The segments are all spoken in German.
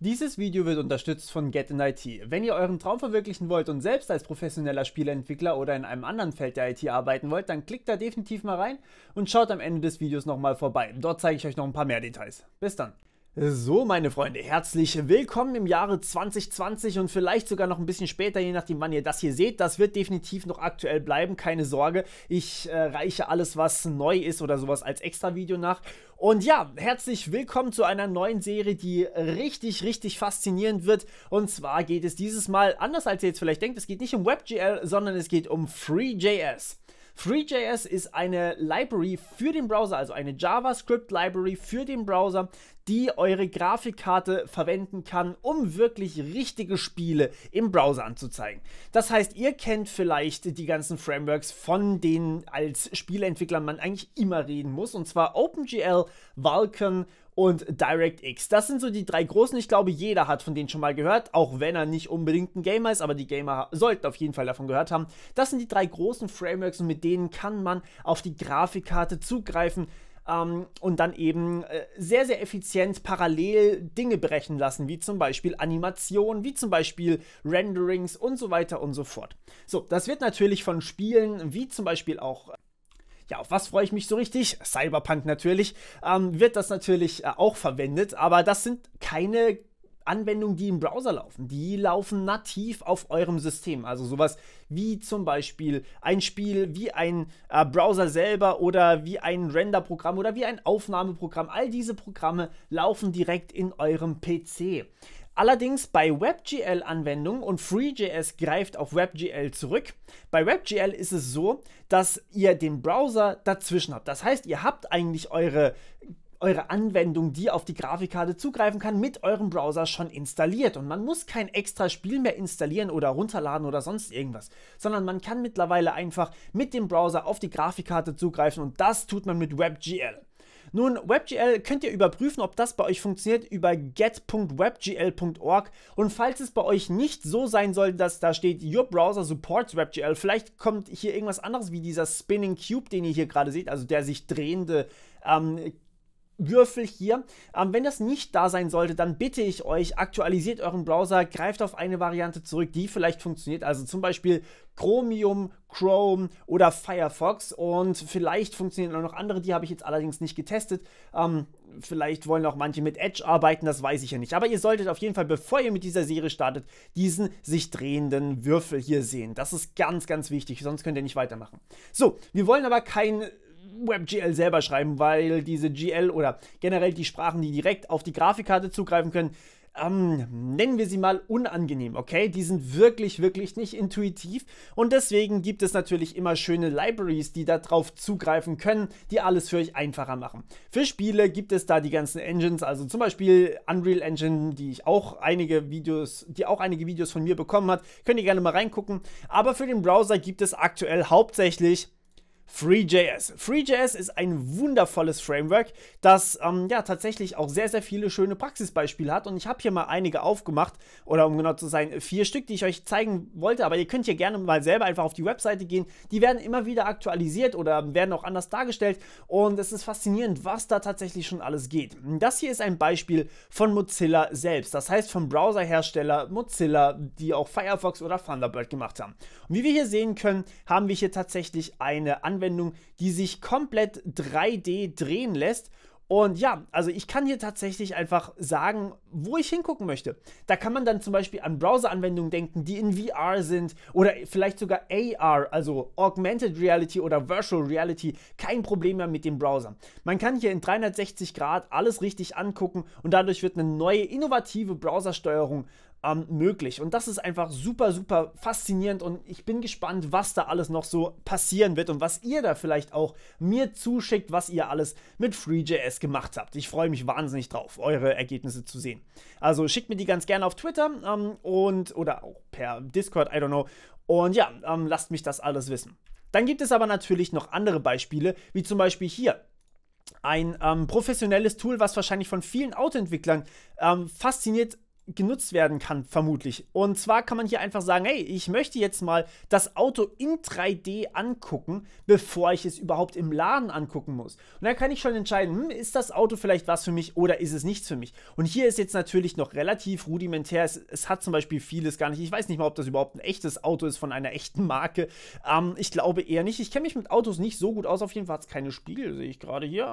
Dieses Video wird unterstützt von Get in IT. Wenn ihr euren Traum verwirklichen wollt und selbst als professioneller Spieleentwickler oder in einem anderen Feld der IT arbeiten wollt, dann klickt da definitiv mal rein und schaut am Ende des Videos nochmal vorbei. Dort zeige ich euch noch ein paar mehr Details. Bis dann! So, meine Freunde, herzlich willkommen im Jahre 2020 und vielleicht sogar noch ein bisschen später, je nachdem, wann ihr das hier seht. Das wird definitiv noch aktuell bleiben, keine Sorge. Ich äh, reiche alles, was neu ist oder sowas als Extra-Video nach. Und ja, herzlich willkommen zu einer neuen Serie, die richtig, richtig faszinierend wird. Und zwar geht es dieses Mal, anders als ihr jetzt vielleicht denkt, es geht nicht um WebGL, sondern es geht um FreeJS. FreeJS ist eine Library für den Browser, also eine JavaScript-Library für den Browser, die eure Grafikkarte verwenden kann, um wirklich richtige Spiele im Browser anzuzeigen. Das heißt, ihr kennt vielleicht die ganzen Frameworks, von denen als Spieleentwickler man eigentlich immer reden muss, und zwar OpenGL, Vulkan und DirectX. Das sind so die drei großen. Ich glaube, jeder hat von denen schon mal gehört, auch wenn er nicht unbedingt ein Gamer ist, aber die Gamer sollten auf jeden Fall davon gehört haben. Das sind die drei großen Frameworks und mit denen kann man auf die Grafikkarte zugreifen ähm, und dann eben äh, sehr, sehr effizient parallel Dinge brechen lassen, wie zum Beispiel Animationen, wie zum Beispiel Renderings und so weiter und so fort. So, das wird natürlich von Spielen wie zum Beispiel auch äh, ja, auf was freue ich mich so richtig? Cyberpunk natürlich. Ähm, wird das natürlich äh, auch verwendet, aber das sind keine Anwendungen, die im Browser laufen, die laufen nativ auf eurem System. Also sowas wie zum Beispiel ein Spiel, wie ein äh, Browser selber oder wie ein Renderprogramm oder wie ein Aufnahmeprogramm. All diese Programme laufen direkt in eurem PC. Allerdings bei WebGL-Anwendungen und FreeJS greift auf WebGL zurück. Bei WebGL ist es so, dass ihr den Browser dazwischen habt. Das heißt, ihr habt eigentlich eure eure Anwendung, die auf die Grafikkarte zugreifen kann, mit eurem Browser schon installiert. Und man muss kein extra Spiel mehr installieren oder runterladen oder sonst irgendwas, sondern man kann mittlerweile einfach mit dem Browser auf die Grafikkarte zugreifen und das tut man mit WebGL. Nun, WebGL könnt ihr überprüfen, ob das bei euch funktioniert über get.webgl.org und falls es bei euch nicht so sein soll, dass da steht, your browser supports WebGL, vielleicht kommt hier irgendwas anderes wie dieser Spinning Cube, den ihr hier gerade seht, also der sich drehende ähm, Würfel hier. Ähm, wenn das nicht da sein sollte, dann bitte ich euch, aktualisiert euren Browser, greift auf eine Variante zurück, die vielleicht funktioniert. Also zum Beispiel Chromium, Chrome oder Firefox und vielleicht funktionieren auch noch andere, die habe ich jetzt allerdings nicht getestet. Ähm, vielleicht wollen auch manche mit Edge arbeiten, das weiß ich ja nicht. Aber ihr solltet auf jeden Fall, bevor ihr mit dieser Serie startet, diesen sich drehenden Würfel hier sehen. Das ist ganz, ganz wichtig, sonst könnt ihr nicht weitermachen. So, wir wollen aber kein WebGL selber schreiben, weil diese GL oder generell die Sprachen, die direkt auf die Grafikkarte zugreifen können, ähm, nennen wir sie mal unangenehm, okay? Die sind wirklich, wirklich nicht intuitiv und deswegen gibt es natürlich immer schöne Libraries, die darauf zugreifen können, die alles für euch einfacher machen. Für Spiele gibt es da die ganzen Engines, also zum Beispiel Unreal Engine, die ich auch einige Videos, die auch einige Videos von mir bekommen hat, könnt ihr gerne mal reingucken. Aber für den Browser gibt es aktuell hauptsächlich FreeJS. FreeJS ist ein wundervolles Framework, das ähm, ja tatsächlich auch sehr, sehr viele schöne Praxisbeispiele hat. Und ich habe hier mal einige aufgemacht, oder um genau zu sein, vier Stück, die ich euch zeigen wollte. Aber ihr könnt hier gerne mal selber einfach auf die Webseite gehen. Die werden immer wieder aktualisiert oder werden auch anders dargestellt. Und es ist faszinierend, was da tatsächlich schon alles geht. Das hier ist ein Beispiel von Mozilla selbst. Das heißt vom Browserhersteller Mozilla, die auch Firefox oder Thunderbird gemacht haben. Und wie wir hier sehen können, haben wir hier tatsächlich eine Anwendung Anwendung, die sich komplett 3D drehen lässt. Und ja, also ich kann hier tatsächlich einfach sagen, wo ich hingucken möchte. Da kann man dann zum Beispiel an Browser-Anwendungen denken, die in VR sind oder vielleicht sogar AR, also Augmented Reality oder Virtual Reality. Kein Problem mehr mit dem Browser. Man kann hier in 360 Grad alles richtig angucken und dadurch wird eine neue innovative Browsersteuerung ähm, möglich. Und das ist einfach super, super faszinierend und ich bin gespannt, was da alles noch so passieren wird und was ihr da vielleicht auch mir zuschickt, was ihr alles mit FreeJS gemacht habt. Ich freue mich wahnsinnig drauf, eure Ergebnisse zu sehen. Also schickt mir die ganz gerne auf Twitter ähm, und oder auch per Discord, I don't know. Und ja, ähm, lasst mich das alles wissen. Dann gibt es aber natürlich noch andere Beispiele, wie zum Beispiel hier ein ähm, professionelles Tool, was wahrscheinlich von vielen Autoentwicklern ähm, fasziniert genutzt werden kann, vermutlich. Und zwar kann man hier einfach sagen, hey, ich möchte jetzt mal das Auto in 3D angucken, bevor ich es überhaupt im Laden angucken muss. Und dann kann ich schon entscheiden, hm, ist das Auto vielleicht was für mich oder ist es nichts für mich? Und hier ist jetzt natürlich noch relativ rudimentär, es, es hat zum Beispiel vieles gar nicht, ich weiß nicht mal, ob das überhaupt ein echtes Auto ist von einer echten Marke. Ähm, ich glaube eher nicht. Ich kenne mich mit Autos nicht so gut aus, auf jeden Fall hat es keine Spiegel, sehe ich gerade hier.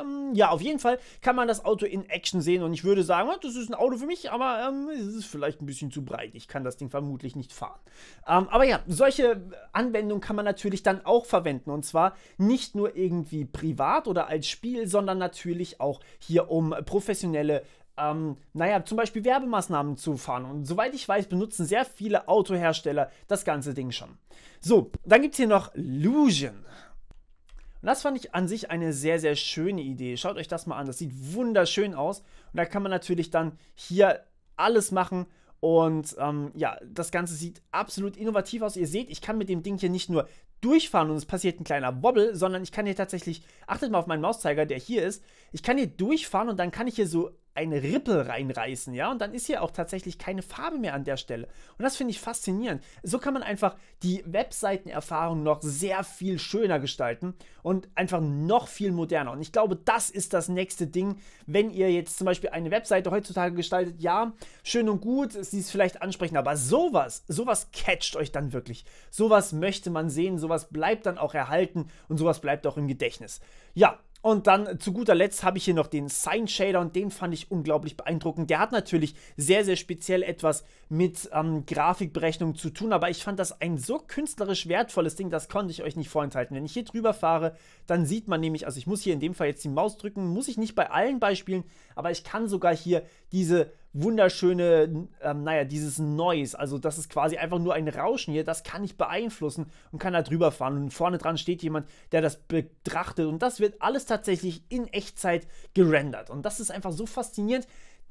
Ähm, ja, auf jeden Fall kann man das Auto in Action sehen und ich würde sagen, oh, das ist ein Auto für mich, aber ja, ähm, es ist vielleicht ein bisschen zu breit. Ich kann das Ding vermutlich nicht fahren. Ähm, aber ja, solche Anwendungen kann man natürlich dann auch verwenden. Und zwar nicht nur irgendwie privat oder als Spiel, sondern natürlich auch hier um professionelle ähm, naja, zum Beispiel Werbemaßnahmen zu fahren. Und soweit ich weiß, benutzen sehr viele Autohersteller das ganze Ding schon. So, dann gibt es hier noch Lusion. Und das fand ich an sich eine sehr, sehr schöne Idee. Schaut euch das mal an. Das sieht wunderschön aus. Und da kann man natürlich dann hier alles machen. Und ähm, ja, das Ganze sieht absolut innovativ aus. Ihr seht, ich kann mit dem Ding hier nicht nur durchfahren und es passiert ein kleiner Wobble, sondern ich kann hier tatsächlich, achtet mal auf meinen Mauszeiger, der hier ist, ich kann hier durchfahren und dann kann ich hier so eine Rippe reinreißen, ja, und dann ist hier auch tatsächlich keine Farbe mehr an der Stelle. Und das finde ich faszinierend. So kann man einfach die Webseitenerfahrung noch sehr viel schöner gestalten und einfach noch viel moderner. Und ich glaube, das ist das nächste Ding, wenn ihr jetzt zum Beispiel eine Webseite heutzutage gestaltet, ja, schön und gut, sie ist vielleicht ansprechend, aber sowas, sowas catcht euch dann wirklich. Sowas möchte man sehen, sowas bleibt dann auch erhalten und sowas bleibt auch im Gedächtnis. Ja, und dann zu guter Letzt habe ich hier noch den Sign Shader und den fand ich unglaublich beeindruckend. Der hat natürlich sehr, sehr speziell etwas mit ähm, Grafikberechnung zu tun, aber ich fand das ein so künstlerisch wertvolles Ding, das konnte ich euch nicht vorenthalten. Wenn ich hier drüber fahre, dann sieht man nämlich, also ich muss hier in dem Fall jetzt die Maus drücken, muss ich nicht bei allen Beispielen, aber ich kann sogar hier diese wunderschöne, ähm, naja, dieses Noise. Also das ist quasi einfach nur ein Rauschen hier, das kann ich beeinflussen und kann da drüber fahren. Und vorne dran steht jemand, der das betrachtet. Und das wird alles tatsächlich in Echtzeit gerendert. Und das ist einfach so faszinierend.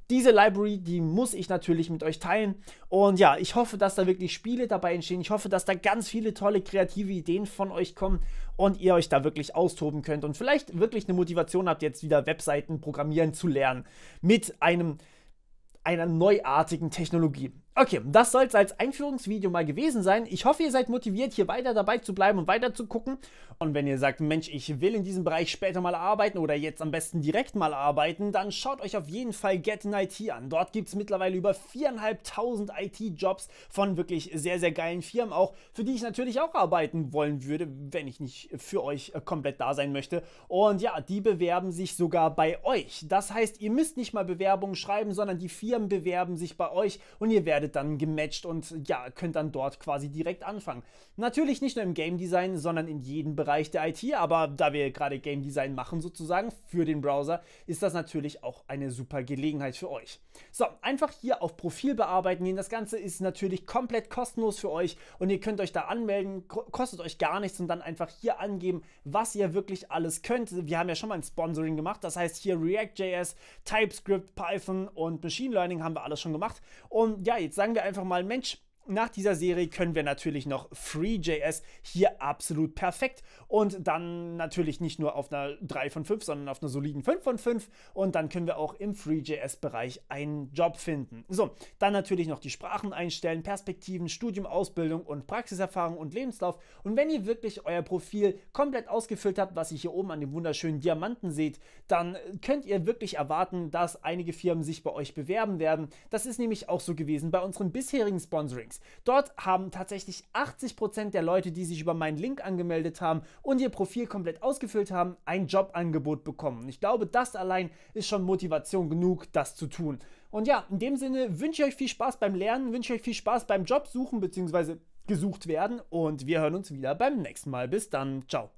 Diese Library, die muss ich natürlich mit euch teilen. Und ja, ich hoffe, dass da wirklich Spiele dabei entstehen. Ich hoffe, dass da ganz viele tolle kreative Ideen von euch kommen und ihr euch da wirklich austoben könnt und vielleicht wirklich eine Motivation habt, jetzt wieder Webseiten programmieren zu lernen mit einem einer neuartigen Technologie. Okay, das soll es als Einführungsvideo mal gewesen sein. Ich hoffe, ihr seid motiviert, hier weiter dabei zu bleiben und weiter zu gucken. Und wenn ihr sagt, Mensch, ich will in diesem Bereich später mal arbeiten oder jetzt am besten direkt mal arbeiten, dann schaut euch auf jeden Fall Get in IT an. Dort gibt es mittlerweile über 4.500 IT-Jobs von wirklich sehr, sehr geilen Firmen auch, für die ich natürlich auch arbeiten wollen würde, wenn ich nicht für euch äh, komplett da sein möchte. Und ja, die bewerben sich sogar bei euch. Das heißt, ihr müsst nicht mal Bewerbungen schreiben, sondern die Firmen bewerben sich bei euch und ihr werdet werdet dann gematcht und ja, könnt dann dort quasi direkt anfangen. Natürlich nicht nur im Game Design, sondern in jedem Bereich der IT, aber da wir gerade Game Design machen sozusagen für den Browser, ist das natürlich auch eine super Gelegenheit für euch. So, einfach hier auf Profil bearbeiten gehen. Das Ganze ist natürlich komplett kostenlos für euch und ihr könnt euch da anmelden, kostet euch gar nichts und dann einfach hier angeben, was ihr wirklich alles könnt. Wir haben ja schon mal ein Sponsoring gemacht, das heißt hier React.js, TypeScript, Python und Machine Learning haben wir alles schon gemacht. Und ja, jetzt Jetzt sagen wir einfach mal, Mensch, nach dieser Serie können wir natürlich noch FreeJS hier absolut perfekt und dann natürlich nicht nur auf einer 3 von 5, sondern auf einer soliden 5 von 5 und dann können wir auch im FreeJS-Bereich einen Job finden. So, dann natürlich noch die Sprachen einstellen, Perspektiven, Studium, Ausbildung und Praxiserfahrung und Lebenslauf und wenn ihr wirklich euer Profil komplett ausgefüllt habt, was ihr hier oben an dem wunderschönen Diamanten seht, dann könnt ihr wirklich erwarten, dass einige Firmen sich bei euch bewerben werden. Das ist nämlich auch so gewesen bei unseren bisherigen Sponsorings. Links. Dort haben tatsächlich 80% der Leute, die sich über meinen Link angemeldet haben und ihr Profil komplett ausgefüllt haben, ein Jobangebot bekommen. Ich glaube, das allein ist schon Motivation genug, das zu tun. Und ja, in dem Sinne wünsche ich euch viel Spaß beim Lernen, wünsche ich euch viel Spaß beim Jobsuchen bzw. gesucht werden und wir hören uns wieder beim nächsten Mal. Bis dann, ciao.